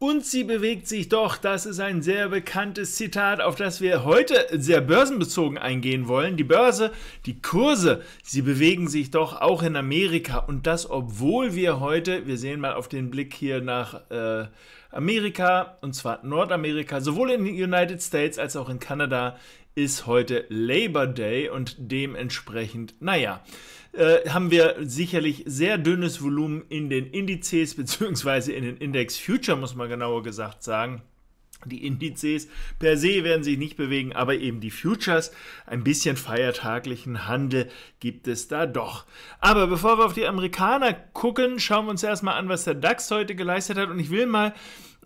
Und sie bewegt sich doch, das ist ein sehr bekanntes Zitat, auf das wir heute sehr börsenbezogen eingehen wollen. Die Börse, die Kurse, sie bewegen sich doch auch in Amerika. Und das, obwohl wir heute, wir sehen mal auf den Blick hier nach äh, Amerika, und zwar Nordamerika, sowohl in den United States als auch in Kanada, ist heute Labor Day und dementsprechend, naja, äh, haben wir sicherlich sehr dünnes Volumen in den Indizes bzw. in den Index Future, muss man genauer gesagt sagen. Die Indizes per se werden sich nicht bewegen, aber eben die Futures, ein bisschen feiertaglichen Handel gibt es da doch. Aber bevor wir auf die Amerikaner gucken, schauen wir uns erstmal an, was der DAX heute geleistet hat. Und ich will mal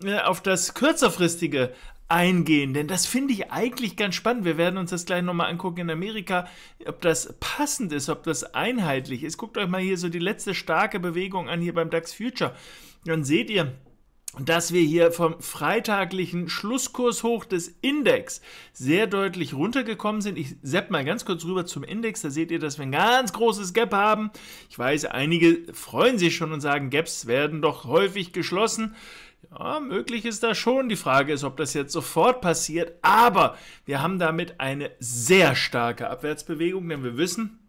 äh, auf das kürzerfristige eingehen, denn das finde ich eigentlich ganz spannend. Wir werden uns das gleich nochmal angucken in Amerika, ob das passend ist, ob das einheitlich ist. Guckt euch mal hier so die letzte starke Bewegung an, hier beim DAX Future. Dann seht ihr, dass wir hier vom freitaglichen Schlusskurs hoch des Index sehr deutlich runtergekommen sind. Ich sepp mal ganz kurz rüber zum Index, da seht ihr, dass wir ein ganz großes Gap haben. Ich weiß, einige freuen sich schon und sagen, Gaps werden doch häufig geschlossen. Ja, möglich ist das schon. Die Frage ist, ob das jetzt sofort passiert. Aber wir haben damit eine sehr starke Abwärtsbewegung, denn wir wissen,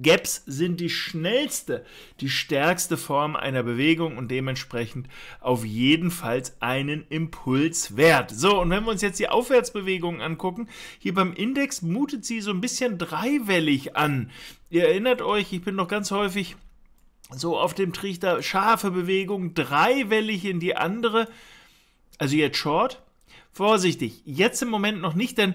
Gaps sind die schnellste, die stärkste Form einer Bewegung und dementsprechend auf jeden Fall einen Impuls wert. So, und wenn wir uns jetzt die Aufwärtsbewegungen angucken, hier beim Index mutet sie so ein bisschen dreiwellig an. Ihr erinnert euch, ich bin noch ganz häufig so auf dem Trichter, scharfe Bewegung, dreiwellig in die andere, also jetzt Short, vorsichtig. Jetzt im Moment noch nicht, denn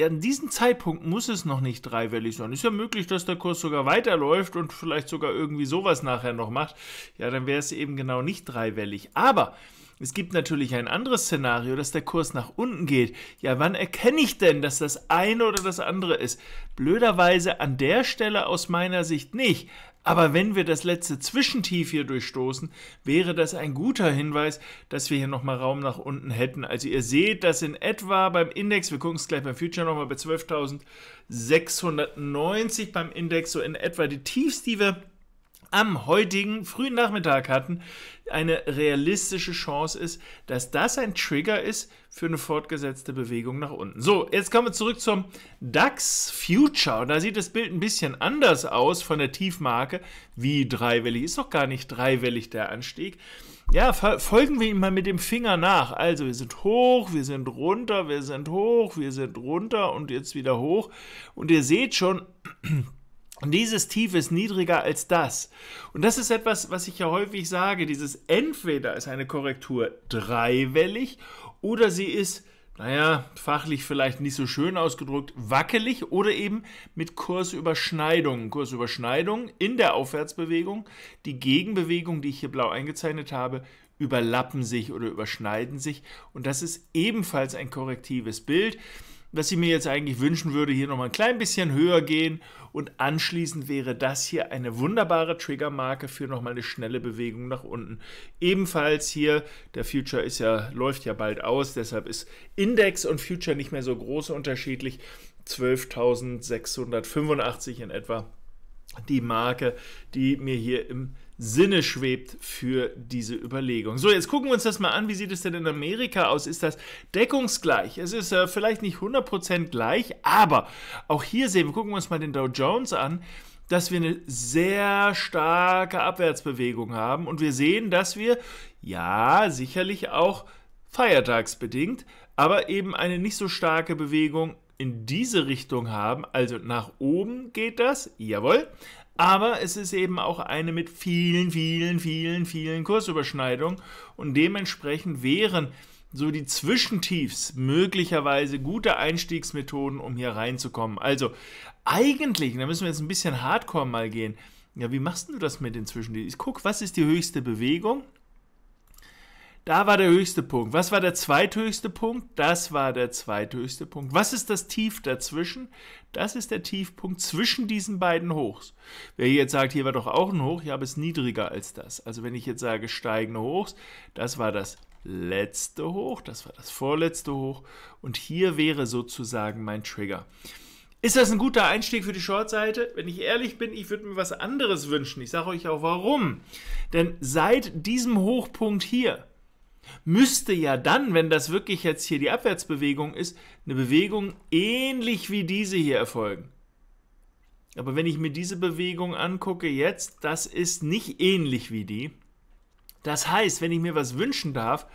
an diesem Zeitpunkt muss es noch nicht dreiwellig sein. Ist ja möglich, dass der Kurs sogar weiterläuft und vielleicht sogar irgendwie sowas nachher noch macht. Ja, dann wäre es eben genau nicht dreiwellig. Aber es gibt natürlich ein anderes Szenario, dass der Kurs nach unten geht. Ja, wann erkenne ich denn, dass das eine oder das andere ist? Blöderweise an der Stelle aus meiner Sicht nicht. Aber wenn wir das letzte Zwischentief hier durchstoßen, wäre das ein guter Hinweis, dass wir hier nochmal Raum nach unten hätten. Also ihr seht, dass in etwa beim Index, wir gucken es gleich beim Future nochmal bei 12.690 beim Index, so in etwa die Tiefs, die wir am heutigen frühen Nachmittag hatten, eine realistische Chance ist, dass das ein Trigger ist für eine fortgesetzte Bewegung nach unten. So, jetzt kommen wir zurück zum DAX Future. Und da sieht das Bild ein bisschen anders aus von der Tiefmarke. Wie dreiwellig? Ist doch gar nicht dreiwellig der Anstieg. Ja, folgen wir ihm mal mit dem Finger nach. Also, wir sind hoch, wir sind runter, wir sind hoch, wir sind runter und jetzt wieder hoch. Und ihr seht schon, und dieses Tief ist niedriger als das. Und das ist etwas, was ich ja häufig sage. Dieses entweder ist eine Korrektur dreiwellig oder sie ist, naja, fachlich vielleicht nicht so schön ausgedrückt, wackelig oder eben mit Kursüberschneidungen. Kursüberschneidungen in der Aufwärtsbewegung. Die Gegenbewegung, die ich hier blau eingezeichnet habe, überlappen sich oder überschneiden sich. Und das ist ebenfalls ein korrektives Bild was ich mir jetzt eigentlich wünschen würde, hier nochmal ein klein bisschen höher gehen und anschließend wäre das hier eine wunderbare Triggermarke für nochmal eine schnelle Bewegung nach unten. Ebenfalls hier, der Future ist ja, läuft ja bald aus, deshalb ist Index und Future nicht mehr so groß unterschiedlich. 12.685 in etwa die Marke, die mir hier im Sinne schwebt für diese Überlegung. So, jetzt gucken wir uns das mal an. Wie sieht es denn in Amerika aus? Ist das deckungsgleich? Es ist äh, vielleicht nicht 100% gleich, aber auch hier sehen wir, gucken wir uns mal den Dow Jones an, dass wir eine sehr starke Abwärtsbewegung haben und wir sehen, dass wir, ja, sicherlich auch feiertagsbedingt, aber eben eine nicht so starke Bewegung in diese Richtung haben. Also nach oben geht das, jawohl, aber es ist eben auch eine mit vielen, vielen, vielen, vielen Kursüberschneidungen und dementsprechend wären so die Zwischentiefs möglicherweise gute Einstiegsmethoden, um hier reinzukommen. Also eigentlich, da müssen wir jetzt ein bisschen hardcore mal gehen. Ja, wie machst du das mit den Zwischentiefs? Ich guck, was ist die höchste Bewegung? Da war der höchste Punkt. Was war der zweithöchste Punkt? Das war der zweithöchste Punkt. Was ist das Tief dazwischen? Das ist der Tiefpunkt zwischen diesen beiden Hochs. Wer jetzt sagt, hier war doch auch ein Hoch, ja, aber es ist niedriger als das. Also wenn ich jetzt sage steigende Hochs, das war das letzte Hoch, das war das vorletzte Hoch und hier wäre sozusagen mein Trigger. Ist das ein guter Einstieg für die Shortseite? Wenn ich ehrlich bin, ich würde mir was anderes wünschen. Ich sage euch auch warum. Denn seit diesem Hochpunkt hier müsste ja dann, wenn das wirklich jetzt hier die Abwärtsbewegung ist, eine Bewegung ähnlich wie diese hier erfolgen. Aber wenn ich mir diese Bewegung angucke jetzt, das ist nicht ähnlich wie die. Das heißt, wenn ich mir was wünschen darf,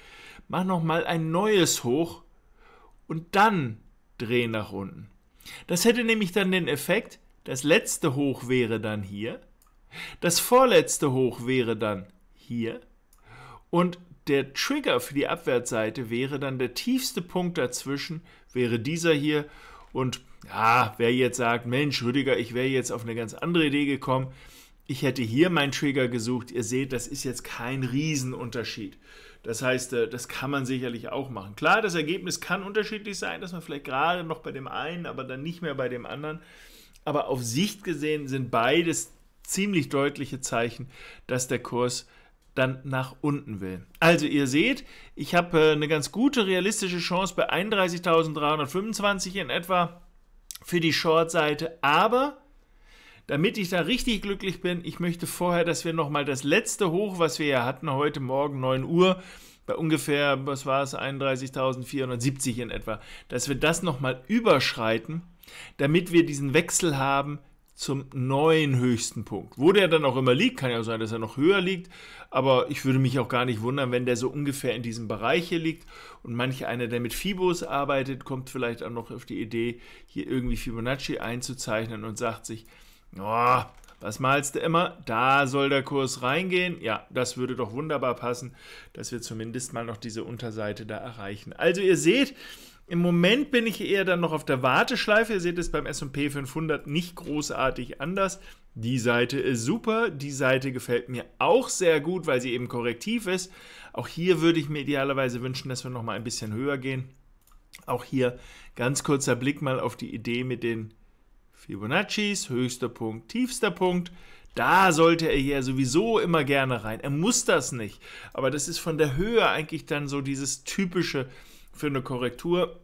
mach nochmal ein neues hoch und dann dreh nach unten. Das hätte nämlich dann den Effekt, das letzte Hoch wäre dann hier, das vorletzte Hoch wäre dann hier und der Trigger für die Abwärtsseite wäre dann der tiefste Punkt dazwischen, wäre dieser hier. Und ja, wer jetzt sagt, Mensch, Rüdiger, ich wäre jetzt auf eine ganz andere Idee gekommen. Ich hätte hier meinen Trigger gesucht. Ihr seht, das ist jetzt kein Riesenunterschied. Das heißt, äh, das kann man sicherlich auch machen. Klar, das Ergebnis kann unterschiedlich sein, dass man vielleicht gerade noch bei dem einen, aber dann nicht mehr bei dem anderen. Aber auf Sicht gesehen sind beides ziemlich deutliche Zeichen, dass der Kurs dann nach unten will. Also ihr seht, ich habe äh, eine ganz gute realistische Chance bei 31.325 in etwa für die Short-Seite, aber damit ich da richtig glücklich bin, ich möchte vorher, dass wir nochmal das letzte Hoch, was wir ja hatten, heute Morgen 9 Uhr, bei ungefähr, was war es, 31.470 in etwa, dass wir das nochmal überschreiten, damit wir diesen Wechsel haben zum neuen höchsten Punkt. Wo der dann auch immer liegt, kann ja auch sein, dass er noch höher liegt, aber ich würde mich auch gar nicht wundern, wenn der so ungefähr in diesem Bereich hier liegt und manch einer, der mit Fibos arbeitet, kommt vielleicht auch noch auf die Idee, hier irgendwie Fibonacci einzuzeichnen und sagt sich, oh, was malst du immer? Da soll der Kurs reingehen. Ja, das würde doch wunderbar passen, dass wir zumindest mal noch diese Unterseite da erreichen. Also ihr seht, im Moment bin ich eher dann noch auf der Warteschleife. Ihr seht es beim S&P 500 nicht großartig anders. Die Seite ist super, die Seite gefällt mir auch sehr gut, weil sie eben korrektiv ist. Auch hier würde ich mir idealerweise wünschen, dass wir nochmal ein bisschen höher gehen. Auch hier ganz kurzer Blick mal auf die Idee mit den Fibonaccis, höchster Punkt, tiefster Punkt. Da sollte er ja sowieso immer gerne rein. Er muss das nicht, aber das ist von der Höhe eigentlich dann so dieses typische für eine Korrektur.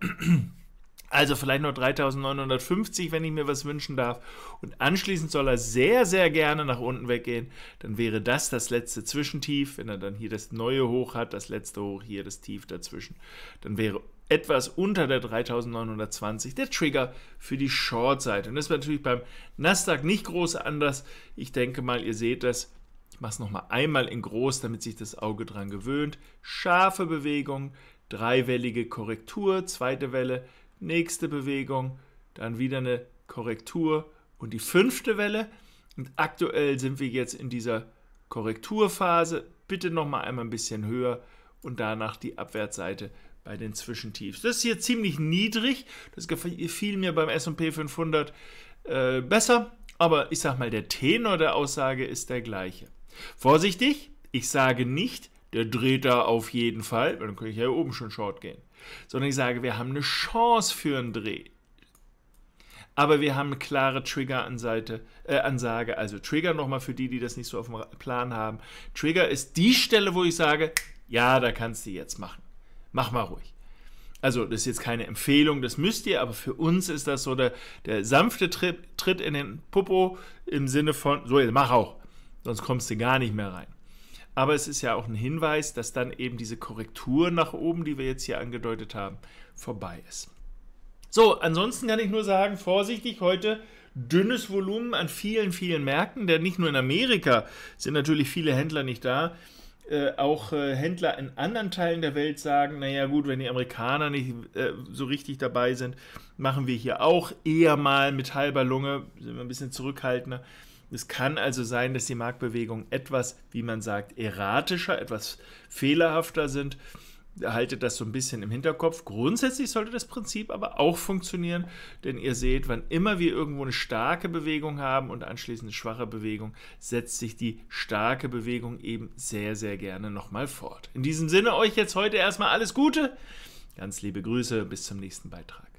Also vielleicht nur 3950, wenn ich mir was wünschen darf. Und anschließend soll er sehr, sehr gerne nach unten weggehen. Dann wäre das das letzte Zwischentief. Wenn er dann hier das neue Hoch hat, das letzte Hoch, hier das Tief dazwischen, dann wäre etwas unter der 3920 der Trigger für die Short-Seite. Und das ist natürlich beim Nasdaq nicht groß anders. Ich denke mal, ihr seht das. Ich mache es nochmal einmal in groß, damit sich das Auge dran gewöhnt. Scharfe Bewegung, dreiwellige Korrektur, zweite Welle, nächste Bewegung, dann wieder eine Korrektur und die fünfte Welle. Und aktuell sind wir jetzt in dieser Korrekturphase. Bitte nochmal einmal ein bisschen höher und danach die Abwärtsseite bei den Zwischentiefs. Das ist hier ziemlich niedrig. Das gefiel mir beim SP 500 äh, besser. Aber ich sag mal, der Tenor der Aussage ist der gleiche. Vorsichtig, ich sage nicht, der dreht da auf jeden Fall, weil dann könnte ich ja oben schon short gehen. Sondern ich sage, wir haben eine Chance für einen Dreh. Aber wir haben eine klare Trigger-Ansage. Äh, also Trigger nochmal für die, die das nicht so auf dem Plan haben. Trigger ist die Stelle, wo ich sage, ja, da kannst du jetzt machen. Mach mal ruhig. Also das ist jetzt keine Empfehlung, das müsst ihr, aber für uns ist das so der, der sanfte Tritt, in den Popo im Sinne von, so, mach auch, sonst kommst du gar nicht mehr rein. Aber es ist ja auch ein Hinweis, dass dann eben diese Korrektur nach oben, die wir jetzt hier angedeutet haben, vorbei ist. So, ansonsten kann ich nur sagen, vorsichtig heute dünnes Volumen an vielen, vielen Märkten, denn nicht nur in Amerika sind natürlich viele Händler nicht da. Äh, auch äh, Händler in anderen Teilen der Welt sagen, naja gut, wenn die Amerikaner nicht äh, so richtig dabei sind, machen wir hier auch eher mal mit halber Lunge, sind wir ein bisschen zurückhaltender. Es kann also sein, dass die Marktbewegungen etwas, wie man sagt, erratischer, etwas fehlerhafter sind. Haltet das so ein bisschen im Hinterkopf. Grundsätzlich sollte das Prinzip aber auch funktionieren, denn ihr seht, wann immer wir irgendwo eine starke Bewegung haben und anschließend eine schwache Bewegung, setzt sich die starke Bewegung eben sehr, sehr gerne nochmal fort. In diesem Sinne euch jetzt heute erstmal alles Gute. Ganz liebe Grüße, bis zum nächsten Beitrag.